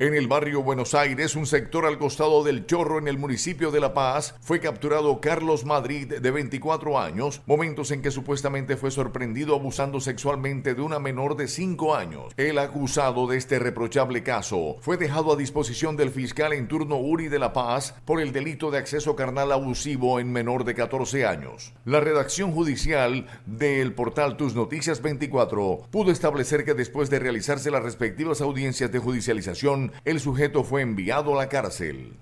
En el barrio Buenos Aires, un sector al costado del Chorro en el municipio de La Paz, fue capturado Carlos Madrid, de 24 años, momentos en que supuestamente fue sorprendido abusando sexualmente de una menor de 5 años. El acusado de este reprochable caso fue dejado a disposición del fiscal en turno Uri de La Paz por el delito de acceso carnal abusivo en menor de 14 años. La redacción judicial del portal Tus Noticias 24 pudo establecer que después de realizarse las respectivas audiencias de judicialización, el sujeto fue enviado a la cárcel.